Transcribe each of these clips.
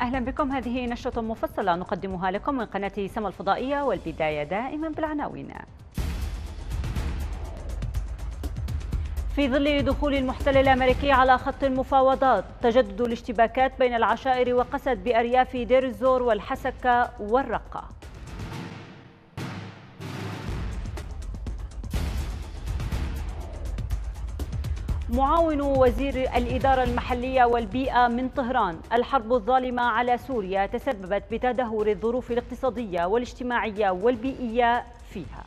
أهلا بكم هذه نشرة مفصلة نقدمها لكم من قناة سما الفضائية والبداية دائما بالعناوين في ظل دخول المحتل الأمريكي على خط المفاوضات تجدد الاشتباكات بين العشائر وقسد بأرياف دير الزور والحسكة والرقة معاون وزير الإدارة المحلية والبيئة من طهران الحرب الظالمة على سوريا تسببت بتدهور الظروف الاقتصادية والاجتماعية والبيئية فيها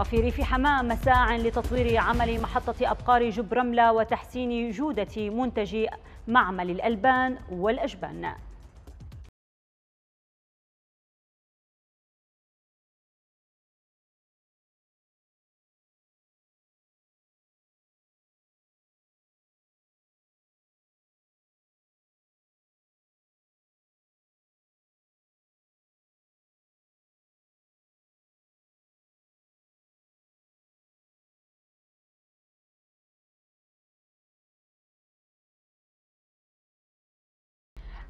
وفي ريف حماه مساع لتطوير عمل محطة أبقار جبرملة وتحسين جودة منتج معمل الألبان والأجبان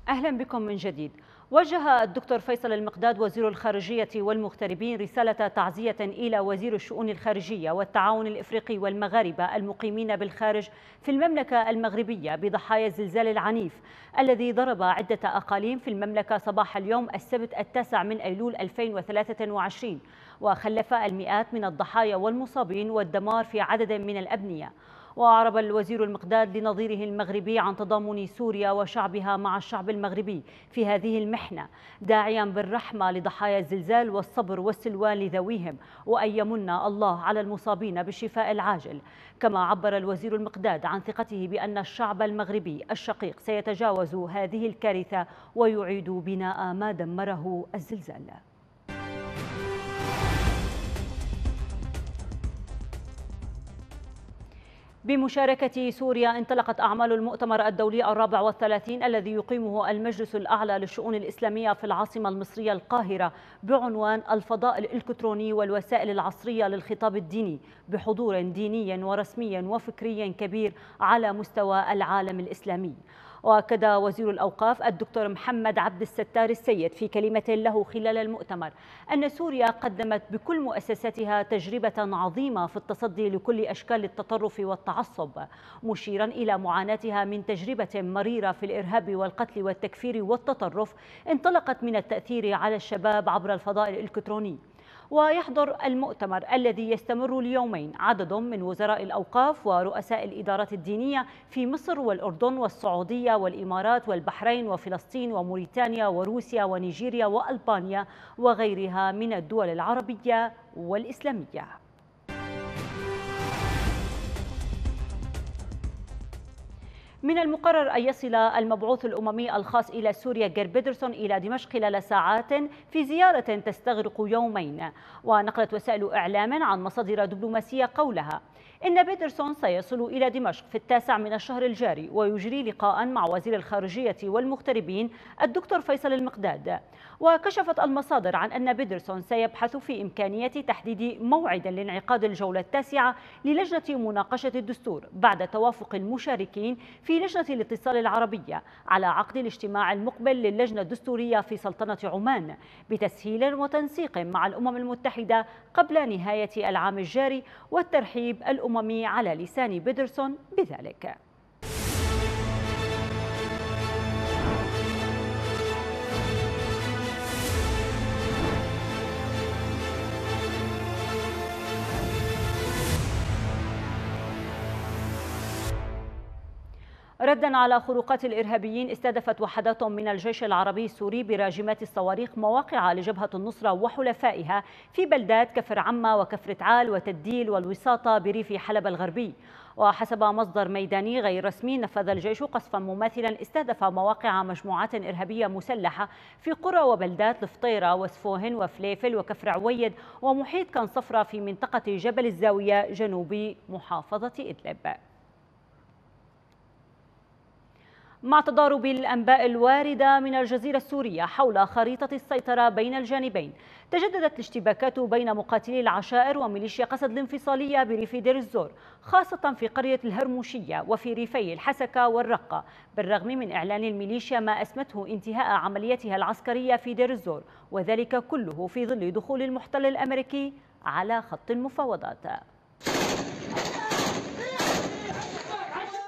أهلا بكم من جديد وجه الدكتور فيصل المقداد وزير الخارجية والمغتربين رسالة تعزية إلى وزير الشؤون الخارجية والتعاون الإفريقي والمغاربة المقيمين بالخارج في المملكة المغربية بضحايا الزلزال العنيف الذي ضرب عدة أقاليم في المملكة صباح اليوم السبت التاسع من أيلول 2023 وخلف المئات من الضحايا والمصابين والدمار في عدد من الأبنية وأعرب الوزير المقداد لنظيره المغربي عن تضامن سوريا وشعبها مع الشعب المغربي في هذه المحنة داعيا بالرحمة لضحايا الزلزال والصبر والسلوان لذويهم وأن يمن الله على المصابين بالشفاء العاجل كما عبر الوزير المقداد عن ثقته بأن الشعب المغربي الشقيق سيتجاوز هذه الكارثة ويعيد بناء ما دمره الزلزال بمشاركة سوريا انطلقت أعمال المؤتمر الدولي الرابع والثلاثين الذي يقيمه المجلس الأعلى للشؤون الإسلامية في العاصمة المصرية القاهرة بعنوان الفضاء الإلكتروني والوسائل العصرية للخطاب الديني بحضور ديني ورسمي وفكري كبير على مستوى العالم الإسلامي واكد وزير الاوقاف الدكتور محمد عبد الستار السيد في كلمه له خلال المؤتمر ان سوريا قدمت بكل مؤسساتها تجربه عظيمه في التصدي لكل اشكال التطرف والتعصب مشيرا الى معاناتها من تجربه مريره في الارهاب والقتل والتكفير والتطرف انطلقت من التاثير على الشباب عبر الفضاء الالكتروني ويحضر المؤتمر الذي يستمر ليومين عدد من وزراء الأوقاف ورؤساء الإدارات الدينية في مصر والأردن والسعودية والإمارات والبحرين وفلسطين وموريتانيا وروسيا ونيجيريا وألبانيا وغيرها من الدول العربية والإسلامية من المقرر أن يصل المبعوث الأممي الخاص إلى سوريا جير بيدرسون إلى دمشق خلال ساعات في زيارة تستغرق يومين ونقلت وسائل إعلام عن مصادر دبلوماسية قولها إن بيدرسون سيصل إلى دمشق في التاسع من الشهر الجاري ويجري لقاء مع وزير الخارجية والمغتربين الدكتور فيصل المقداد وكشفت المصادر عن أن بيدرسون سيبحث في إمكانية تحديد موعد لانعقاد الجولة التاسعة للجنة مناقشة الدستور بعد توافق المشاركين في في لجنة الاتصال العربية على عقد الاجتماع المقبل للجنة الدستورية في سلطنة عمان بتسهيل وتنسيق مع الأمم المتحدة قبل نهاية العام الجاري والترحيب الأممي على لسان بيدرسون بذلك ردا على خروقات الإرهابيين استهدفت وحدات من الجيش العربي السوري براجمات الصواريخ مواقع لجبهة النصرة وحلفائها في بلدات كفر عمّة وكفرة عال وتديل والوساطة بريف حلب الغربي وحسب مصدر ميداني غير رسمي نفذ الجيش قصفا مماثلا استهدف مواقع مجموعات إرهابية مسلحة في قرى وبلدات الفطيرة وسفوهن وفليفل وكفر عويد ومحيط كان صفرة في منطقة جبل الزاوية جنوبي محافظة إدلب مع تضارب الأنباء الواردة من الجزيرة السورية حول خريطة السيطرة بين الجانبين تجددت الاشتباكات بين مقاتلي العشائر وميليشيا قسد الانفصالية بريف دير الزور خاصة في قرية الهرموشية وفي ريفي الحسكة والرقة بالرغم من إعلان الميليشيا ما أسمته انتهاء عمليتها العسكرية في دير الزور وذلك كله في ظل دخول المحتل الأمريكي على خط المفاوضات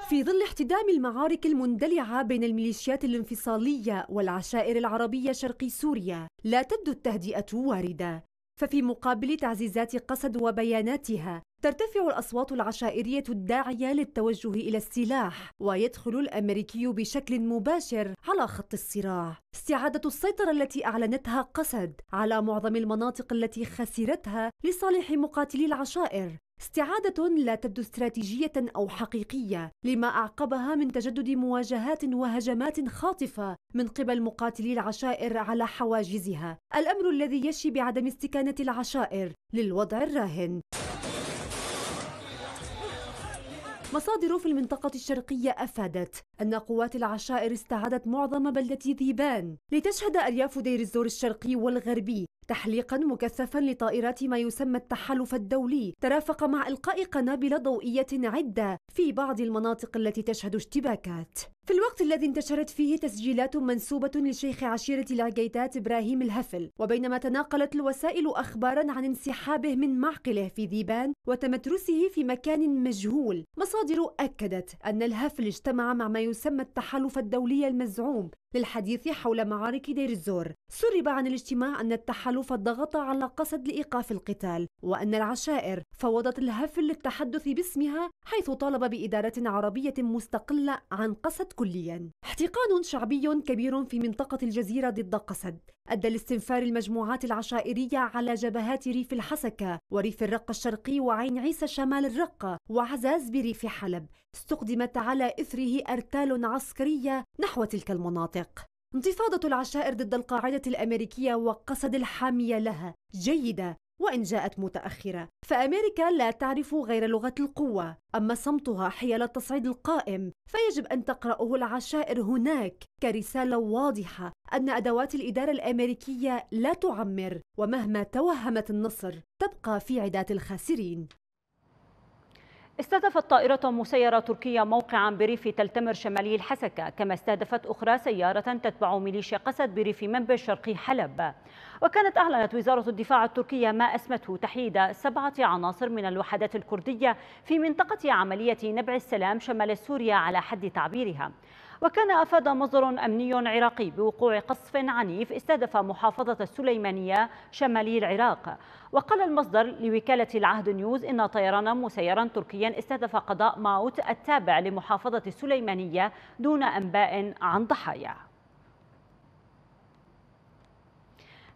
في ظل احتدام المعارك المندلعة بين الميليشيات الانفصالية والعشائر العربية شرقي سوريا لا تبدو التهدئة واردة ففي مقابل تعزيزات قسد وبياناتها ترتفع الأصوات العشائرية الداعية للتوجه إلى السلاح ويدخل الأمريكي بشكل مباشر على خط الصراع استعادة السيطرة التي أعلنتها قسد على معظم المناطق التي خسرتها لصالح مقاتلي العشائر استعادة لا تبدو استراتيجية أو حقيقية لما أعقبها من تجدد مواجهات وهجمات خاطفة من قبل مقاتلي العشائر على حواجزها، الأمر الذي يشي بعدم استكانة العشائر للوضع الراهن. مصادر في المنطقة الشرقية أفادت أن قوات العشائر استعادت معظم بلدة ذيبان لتشهد أرياف دير الزور الشرقي والغربي تحليقا مكثفا لطائرات ما يسمى التحالف الدولي ترافق مع إلقاء قنابل ضوئية عدة في بعض المناطق التي تشهد اشتباكات في الوقت الذي انتشرت فيه تسجيلات منسوبة لشيخ عشيرة العقيدات إبراهيم الهفل وبينما تناقلت الوسائل أخبارا عن انسحابه من معقله في ذيبان وتمترسه في مكان مجهول مصادر أكدت أن الهفل اجتمع مع ما يسمى التحالف الدولي المزعوم للحديث حول معارك دير الزور سرب عن الاجتماع أن التحالف ضغط على قصد لإيقاف القتال وأن العشائر فوضت الهفل للتحدث باسمها حيث طالب بإدارة عربية مستقلة عن قصد كليا احتقان شعبي كبير في منطقة الجزيرة ضد قسد أدى لاستنفار المجموعات العشائرية على جبهات ريف الحسكة وريف الرقة الشرقي وعين عيسى شمال الرقة وعزاز بريف حلب استخدمت على إثره أرتال عسكرية نحو تلك المناطق انتفاضة العشائر ضد القاعدة الأمريكية وقصد الحامية لها جيدة وإن جاءت متأخرة فأمريكا لا تعرف غير لغة القوة أما صمتها حيال التصعيد القائم فيجب أن تقرأه العشائر هناك كرسالة واضحة أن أدوات الإدارة الأمريكية لا تعمر ومهما توهمت النصر تبقى في عدات الخاسرين استهدفت طائرة مسيرة تركية موقعا بريف تلتمر شمالي الحسكة كما استهدفت أخرى سيارة تتبع ميليشيا قسد بريف منبج شرقي حلب وكانت أعلنت وزارة الدفاع التركية ما أسمته تحييد سبعة عناصر من الوحدات الكردية في منطقة عملية نبع السلام شمال سوريا على حد تعبيرها وكان أفاد مصدر أمني عراقي بوقوع قصف عنيف استهدف محافظة السليمانية شمالي العراق وقال المصدر لوكالة العهد نيوز إن طيران مسيرا تركيا استهدف قضاء ماوت التابع لمحافظة السليمانية دون أنباء عن ضحايا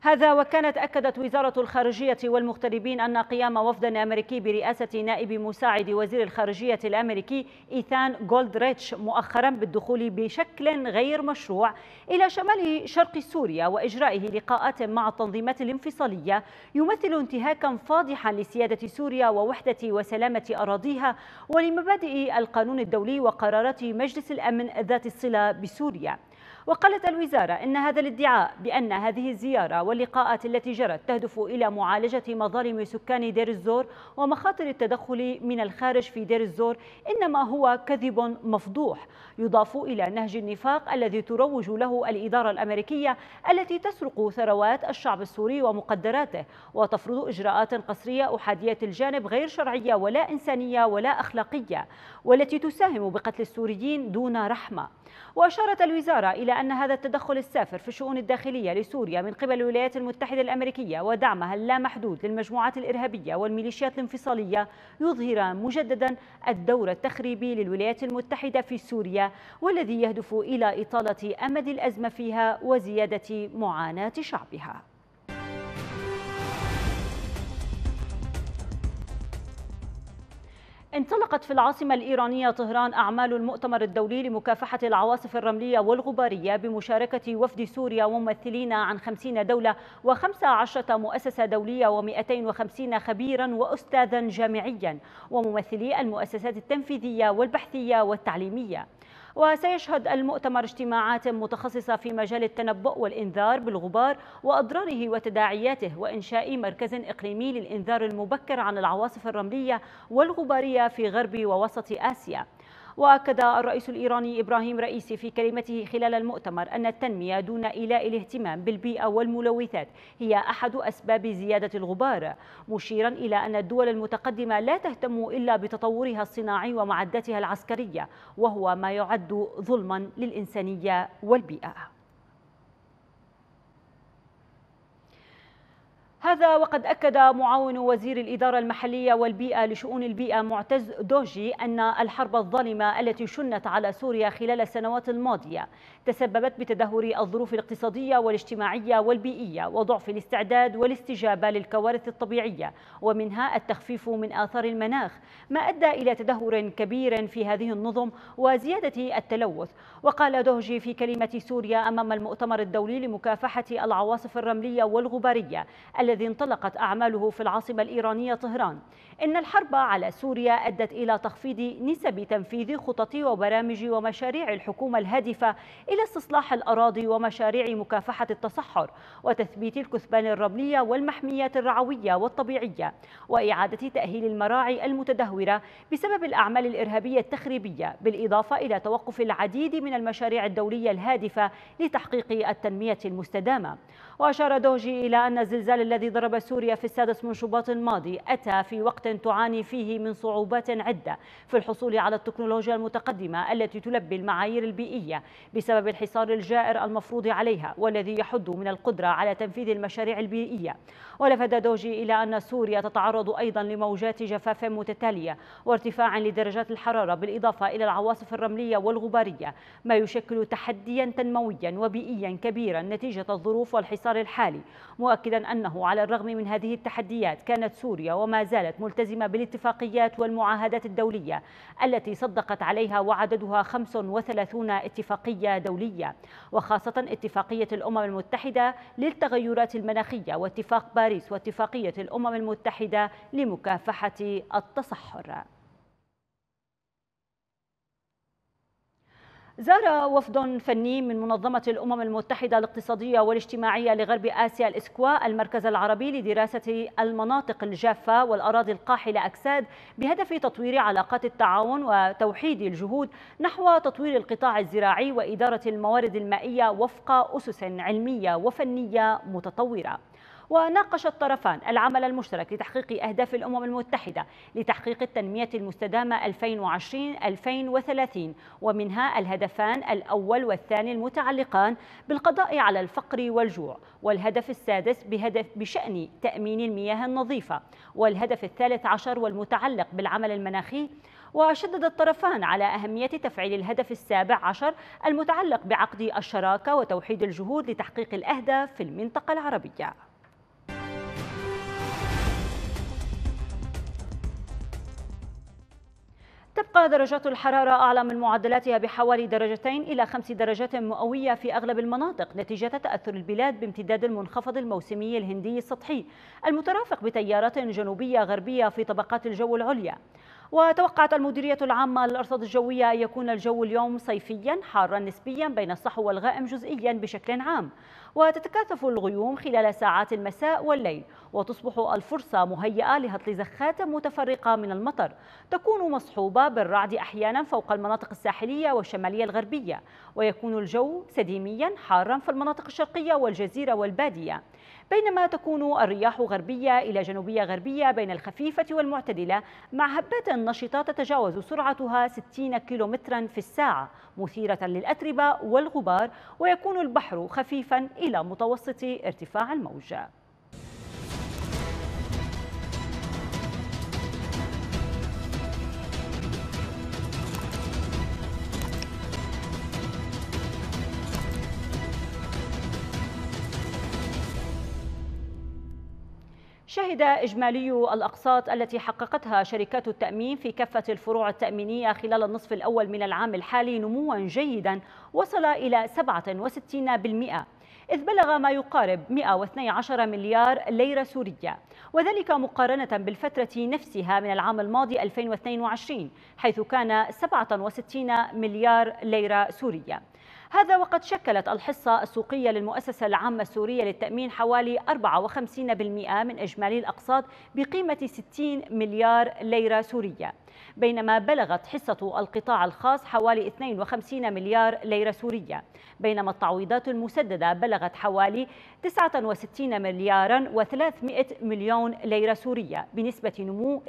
هذا وكانت أكدت وزارة الخارجية والمغتربين أن قيام وفد أمريكي برئاسة نائب مساعد وزير الخارجية الأمريكي إيثان جولدريتش مؤخرا بالدخول بشكل غير مشروع إلى شمال شرق سوريا وإجرائه لقاءات مع التنظيمات الانفصالية يمثل انتهاكا فاضحا لسيادة سوريا ووحدة وسلامة أراضيها ولمبادئ القانون الدولي وقرارات مجلس الأمن ذات الصلة بسوريا وقالت الوزارة إن هذا الادعاء بأن هذه الزيارة واللقاءات التي جرت تهدف إلى معالجة مظالم سكان دير الزور ومخاطر التدخل من الخارج في دير الزور إنما هو كذب مفضوح يضاف إلى نهج النفاق الذي تروج له الإدارة الأمريكية التي تسرق ثروات الشعب السوري ومقدراته وتفرض إجراءات قسرية أحادية الجانب غير شرعية ولا إنسانية ولا أخلاقية والتي تساهم بقتل السوريين دون رحمة وأشارت الوزارة إلى أن هذا التدخل السافر في الشؤون الداخلية لسوريا من قبل الولايات المتحدة الأمريكية ودعمها اللامحدود للمجموعات الإرهابية والميليشيات الانفصالية يظهر مجددا الدور التخريبي للولايات المتحدة في سوريا والذي يهدف إلى إطالة أمد الأزمة فيها وزيادة معاناة شعبها انطلقت في العاصمة الإيرانية طهران أعمال المؤتمر الدولي لمكافحة العواصف الرملية والغبارية بمشاركة وفد سوريا وممثلين عن 50 دولة و15 مؤسسة دولية و250 خبيرا وأستاذا جامعيا وممثلي المؤسسات التنفيذية والبحثية والتعليمية وسيشهد المؤتمر اجتماعات متخصصة في مجال التنبؤ والإنذار بالغبار وأضراره وتداعياته وإنشاء مركز إقليمي للإنذار المبكر عن العواصف الرملية والغبارية في غرب ووسط آسيا وأكد الرئيس الإيراني إبراهيم رئيسي في كلمته خلال المؤتمر أن التنمية دون إيلاء الاهتمام بالبيئة والملوثات هي أحد أسباب زيادة الغبار مشيرا إلى أن الدول المتقدمة لا تهتم إلا بتطورها الصناعي ومعداتها العسكرية وهو ما يعد ظلما للإنسانية والبيئة هذا وقد أكد معاون وزير الإدارة المحلية والبيئة لشؤون البيئة معتز دوجي أن الحرب الظالمة التي شنت على سوريا خلال السنوات الماضية تسببت بتدهور الظروف الاقتصادية والاجتماعية والبيئية وضعف الاستعداد والاستجابة للكوارث الطبيعية ومنها التخفيف من آثار المناخ ما أدى إلى تدهور كبير في هذه النظم وزيادة التلوث وقال دهجي في كلمة سوريا أمام المؤتمر الدولي لمكافحة العواصف الرملية والغبارية الذي انطلقت أعماله في العاصمة الإيرانية طهران إن الحرب على سوريا أدت إلى تخفيض نسب تنفيذ خطط وبرامج ومشاريع الحكومة الهادفة إلى استصلاح الأراضي ومشاريع مكافحة التصحر وتثبيت الكثبان الرملية والمحميات الرعوية والطبيعية وإعادة تأهيل المراعي المتدهورة بسبب الأعمال الإرهابية التخريبية بالإضافة إلى توقف العديد من المشاريع الدولية الهادفة لتحقيق التنمية المستدامة وأشار دوجي إلى أن الزلزال الذي ضرب سوريا في السادس من شباط الماضي أتى في وقت تعاني فيه من صعوبات عدة في الحصول على التكنولوجيا المتقدمة التي تلبي المعايير البيئية بسبب بسبب الحصار الجائر المفروض عليها والذي يحد من القدرة على تنفيذ المشاريع البيئية ولفت دوجي إلى أن سوريا تتعرض أيضا لموجات جفاف متتالية وارتفاع لدرجات الحرارة بالإضافة إلى العواصف الرملية والغبارية ما يشكل تحديا تنمويا وبيئيا كبيرا نتيجة الظروف والحصار الحالي مؤكدا أنه على الرغم من هذه التحديات كانت سوريا وما زالت ملتزمة بالاتفاقيات والمعاهدات الدولية التي صدقت عليها وعددها 35 اتفاقية دولية الدولية وخاصة اتفاقية الأمم المتحدة للتغيرات المناخية واتفاق باريس واتفاقية الأمم المتحدة لمكافحة التصحر زار وفد فني من منظمة الأمم المتحدة الاقتصادية والاجتماعية لغرب آسيا الإسكوا المركز العربي لدراسة المناطق الجافة والأراضي القاحلة أكساد بهدف تطوير علاقات التعاون وتوحيد الجهود نحو تطوير القطاع الزراعي وإدارة الموارد المائية وفق أسس علمية وفنية متطورة وناقش الطرفان العمل المشترك لتحقيق أهداف الأمم المتحدة لتحقيق التنمية المستدامة 2020-2030 ومنها الهدفان الأول والثاني المتعلقان بالقضاء على الفقر والجوع والهدف السادس بهدف بشأن تأمين المياه النظيفة والهدف الثالث عشر والمتعلق بالعمل المناخي وشدد الطرفان على أهمية تفعيل الهدف السابع عشر المتعلق بعقد الشراكة وتوحيد الجهود لتحقيق الأهداف في المنطقة العربية تبقى درجات الحرارة أعلى من معدلاتها بحوالي درجتين إلى خمس درجات مئوية في أغلب المناطق نتيجة تأثر البلاد بامتداد المنخفض الموسمي الهندي السطحي المترافق بتيارات جنوبية غربية في طبقات الجو العليا وتوقعت المديرية العامة للأرصاد الجوية أن يكون الجو اليوم صيفيا حارا نسبيا بين الصحو والغائم جزئيا بشكل عام وتتكاثف الغيوم خلال ساعات المساء والليل وتصبح الفرصة مهيئة لهطلزخات متفرقة من المطر تكون مصحوبة بالرعد أحيانا فوق المناطق الساحلية والشمالية الغربية ويكون الجو سديميا حارا في المناطق الشرقية والجزيرة والبادية بينما تكون الرياح غربية إلى جنوبية غربية بين الخفيفة والمعتدلة مع هبات نشطة تتجاوز سرعتها 60 كيلومترا في الساعة مثيرة للأتربة والغبار ويكون البحر خفيفا إلى متوسط ارتفاع الموجة شهد إجمالي الأقساط التي حققتها شركات التأمين في كافة الفروع التأمينية خلال النصف الأول من العام الحالي نموا جيدا وصل إلى 67% إذ بلغ ما يقارب 112 مليار ليرة سورية وذلك مقارنة بالفترة نفسها من العام الماضي 2022 حيث كان 67 مليار ليرة سورية هذا وقد شكلت الحصة السوقية للمؤسسة العامة السورية للتأمين حوالي 54% من إجمالي الأقساط بقيمة 60 مليار ليرة سورية بينما بلغت حصة القطاع الخاص حوالي 52 مليار ليرة سورية بينما التعويضات المسددة بلغت حوالي 69 مليارا و300 مليون ليرة سورية بنسبة نمو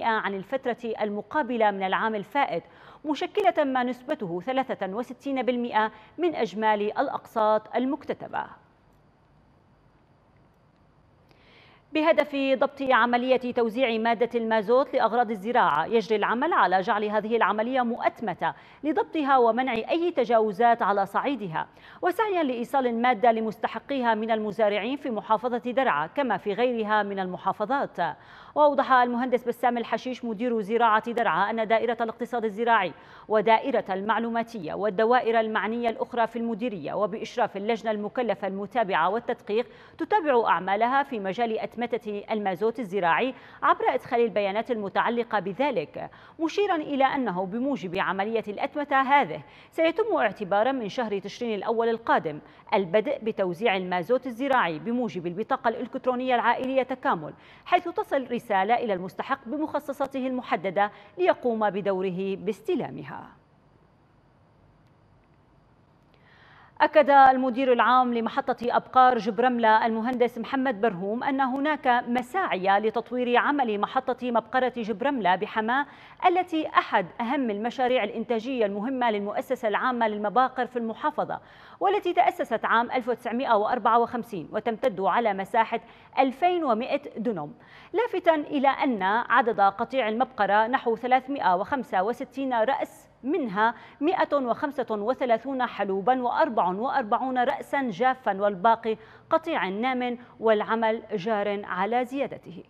72% عن الفترة المقابلة من العام الفائت مشكلة ما نسبته 63% من أجمالي الأقساط المكتتبة بهدف ضبط عملية توزيع مادة المازوت لأغراض الزراعة يجري العمل على جعل هذه العملية مؤتمتة لضبطها ومنع أي تجاوزات على صعيدها وسعيا لإيصال المادة لمستحقيها من المزارعين في محافظة درعا كما في غيرها من المحافظات وأوضح المهندس بسام الحشيش مدير زراعة درعا أن دائرة الاقتصاد الزراعي ودائرة المعلوماتية والدوائر المعنية الأخرى في المديرية وبإشراف اللجنة المكلفة المتابعة والتدقيق تتابع أعمالها في مجال أتمتة المازوت الزراعي عبر إدخال البيانات المتعلقة بذلك مشيرا إلى أنه بموجب عملية الأتمتة هذه سيتم اعتبارا من شهر تشرين الأول القادم البدء بتوزيع المازوت الزراعي بموجب البطاقة الإلكترونية العائلية تكامل حيث تصل رسالة الرسالة إلى المستحق بمخصصته المحددة ليقوم بدوره باستلامها أكد المدير العام لمحطة أبقار جبرملة المهندس محمد برهوم أن هناك مساعي لتطوير عمل محطة مبقرة جبرملة بحماة التي أحد أهم المشاريع الإنتاجية المهمة للمؤسسة العامة للمباقر في المحافظة والتي تأسست عام 1954 وتمتد على مساحة 2100 دنم لافتا إلى أن عدد قطيع المبقرة نحو 365 رأس منها 135 حلوبا و44 رأسا جافا والباقي قطيع نام والعمل جار على زيادته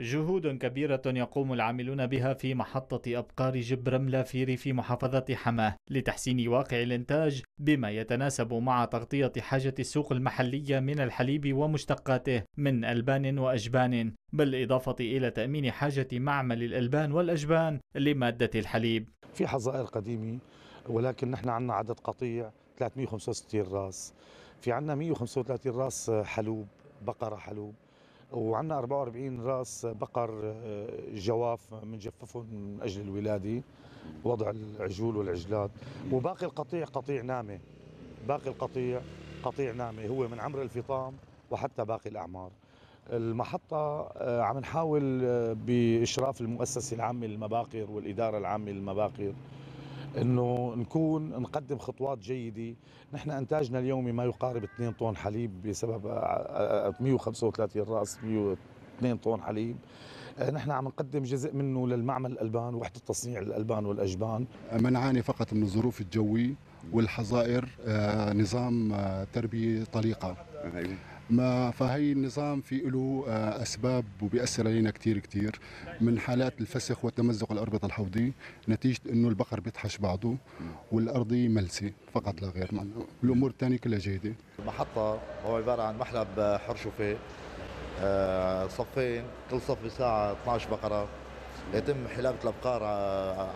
جهود كبيرة يقوم العاملون بها في محطة أبقار جب رملة في ريف محافظة حماة لتحسين واقع الإنتاج بما يتناسب مع تغطية حاجة السوق المحلية من الحليب ومشتقاته من ألبان وأجبان بالإضافة إلى تأمين حاجة معمل الألبان والأجبان لمادة الحليب في حظائر قديمة ولكن نحن عندنا عدد قطيع 365 راس في عندنا 135 راس حلوب بقرة حلوب وعندنا 44 راس بقر آه، جواف منجففهم من اجل الولاده وضع العجول والعجلات وباقي القطيع قطيع نامي باقي القطيع قطيع نامي هو من عمر الفطام وحتى باقي الاعمار المحطة آه، عم نحاول آه، بإشراف المؤسسة العامة للمباقر والإدارة العامة للمباقر انه نكون نقدم خطوات جيده، نحن انتاجنا اليومي ما يقارب 2 طن حليب بسبب 135 آه، راس 102 طن حليب نحن عم نقدم جزء منه للمعمل الالبان وحده تصنيع الالبان والاجبان ما نعاني فقط من الظروف الجويه والحظائر نظام تربيه طليقه أيوه. ما فهي النظام في له آه، اسباب وبياثر علينا كثير كثير من حالات الفسخ والتمزق الاربطه الحوضيه نتيجه انه البقر بيطحش بعضه والارضي ملسه فقط لا غير الامور الثانيه كلها جيده المحطه هو عباره عن محلب آه، حرشفه آه، صفين كل صف بساعه 12 بقره يتم حلابة الأبقار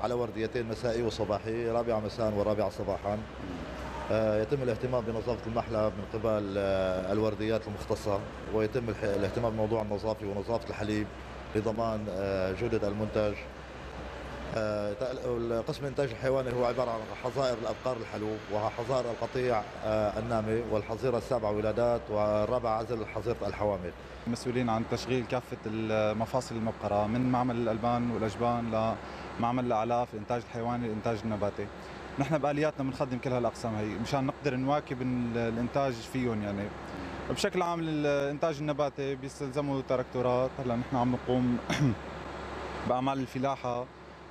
على ورديتين مسائي وصباحي رابعة مساء ورابعه صباحا آه، يتم الاهتمام بنظافة المحلب من قبل آه، الورديات المختصة ويتم الاهتمام بموضوع النظافة ونظافة الحليب لضمان آه، جودة المنتج قسم إنتاج الحيواني هو عبارة عن حظائر الأبقار الحلوب وحظائر القطيع النامي والحظيرة السابعة ولادات والرابعة عزل حظيرة الحوامل مسؤولين عن تشغيل كافة مفاصل المبقرة من معمل الألبان والأجبان لمعمل الأعلاف الإنتاج الحيواني الإنتاج النباتي نحن بالياتنا بنخدم كل هالاقسام هي مشان نقدر نواكب الانتاج فيهم يعني بشكل عام الانتاج النباتي بيستلزمه تراكتورات هلا نحن عم نقوم باعمال الفلاحه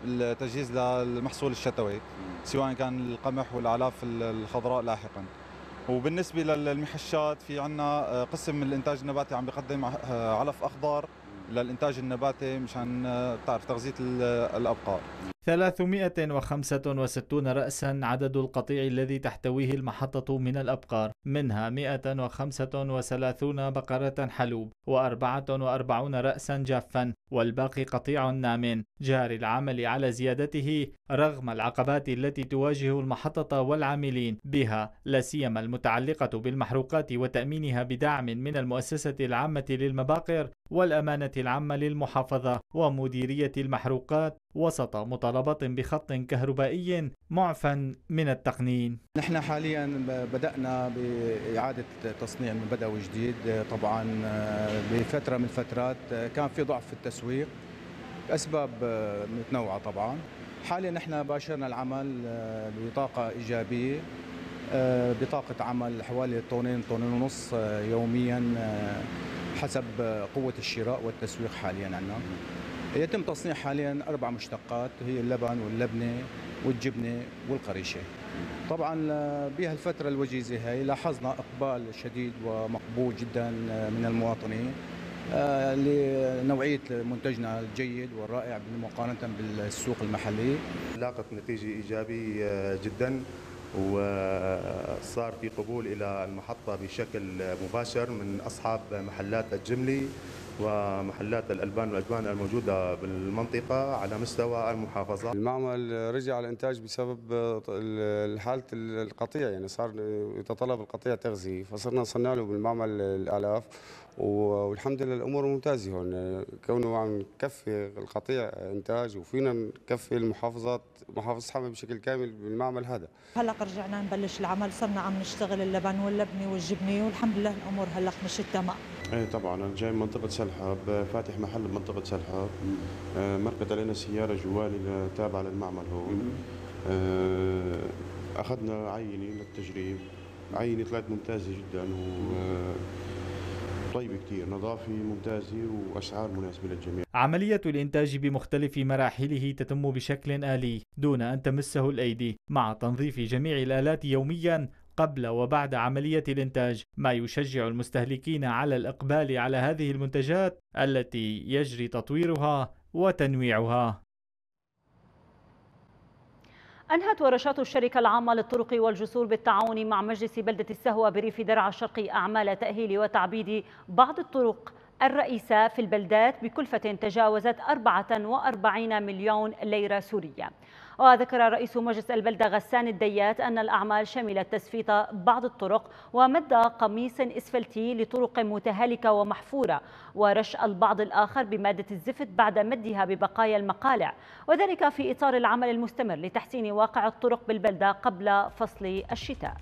التجهيز للمحصول الشتوي سواء كان القمح والاعلاف الخضراء لاحقا وبالنسبه للمحشات في عندنا آه، قسم الانتاج النباتي عم بقدم آه، علف اخضر للانتاج النباتي مشان آه، تعرف تغذيه الابقار 365 رأسا عدد القطيع الذي تحتويه المحطة من الأبقار منها 135 بقرة حلوب و44 رأسا جافا والباقي قطيع نام جاري العمل على زيادته رغم العقبات التي تواجه المحطة والعاملين بها لا سيما المتعلقة بالمحروقات وتأمينها بدعم من المؤسسة العامة للمباقر والأمانة العامة للمحافظة ومديرية المحروقات وسط مطالبة بخط كهربائي معفى من التقنين نحن حاليا بدأنا بإعادة تصنيع من بدء جديد طبعا آه، بفترة من الفترات آه، كان في ضعف في التسويق أسباب آه، متنوعة طبعا حاليا نحن باشرنا العمل بطاقة إيجابية بطاقة عمل حوالي طنين طنين ونص يوميا حسب قوة الشراء والتسويق حاليا عندنا يتم تصنيع حاليا اربع مشتقات هي اللبن واللبنه والجبنه والقريشه. طبعا آه، بهالفتره الوجيزه هي لاحظنا اقبال شديد ومقبول جدا آه، من المواطنين آه، لنوعيه منتجنا الجيد والرائع مقارنه بالسوق المحلي. لاقت نتيجه ايجابيه جدا وصار في قبول الى المحطه بشكل مباشر من اصحاب محلات الجملي ومحلات الألبان والأجبان الموجودة بالمنطقة على مستوى المحافظة المعمل رجع على الإنتاج بسبب حالة القطيع يعني صار يتطلب القطيع تغذية فصرنا نصنع له بالمعمل الآلاف والحمد لله الأمور ممتازة هون كونه عم نكفي القطيع إنتاج وفينا نكفي المحافظات محافظة حمى بشكل كامل بالمعمل هذا هلا رجعنا نبلش العمل صرنا عم نشتغل اللبن واللبنه والجبنه والحمد لله الأمور هلا مشت تمام ايه طبعا انا جاي من منطقه سلحاب فاتح محل بمنطقه سلحاب آه مرقت علينا سياره جوالي تابعه للمعمل هون آه اخذنا عينه للتجريب عينه طلعت ممتازه جدا و آه، طيبة كتير نظافة ممتازة وأسعار مناسبة للجميع عملية الإنتاج بمختلف مراحله تتم بشكل آلي دون أن تمسه الأيدي مع تنظيف جميع الآلات يوميا قبل وبعد عملية الإنتاج، ما يشجع المستهلكين على الإقبال على هذه المنتجات التي يجري تطويرها وتنويعها. أنهت ورشات الشركة العامة للطرق والجسور بالتعاون مع مجلس بلدة السهوة بريف درعا الشرقي أعمال تأهيل وتعبيد بعض الطرق الرئيسة في البلدات بكلفة تجاوزت 44 مليون ليرة سورية وذكر رئيس مجلس البلدة غسان الديات أن الأعمال شملت تسفيط بعض الطرق ومد قميص إسفلتي لطرق متهالكة ومحفورة ورش البعض الآخر بمادة الزفت بعد مدها ببقايا المقالع وذلك في إطار العمل المستمر لتحسين واقع الطرق بالبلدة قبل فصل الشتاء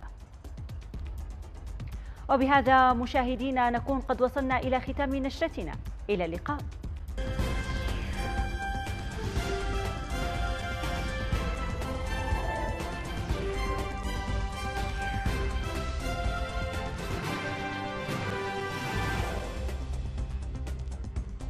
وبهذا مشاهدينا نكون قد وصلنا إلى ختام نشرتنا إلى اللقاء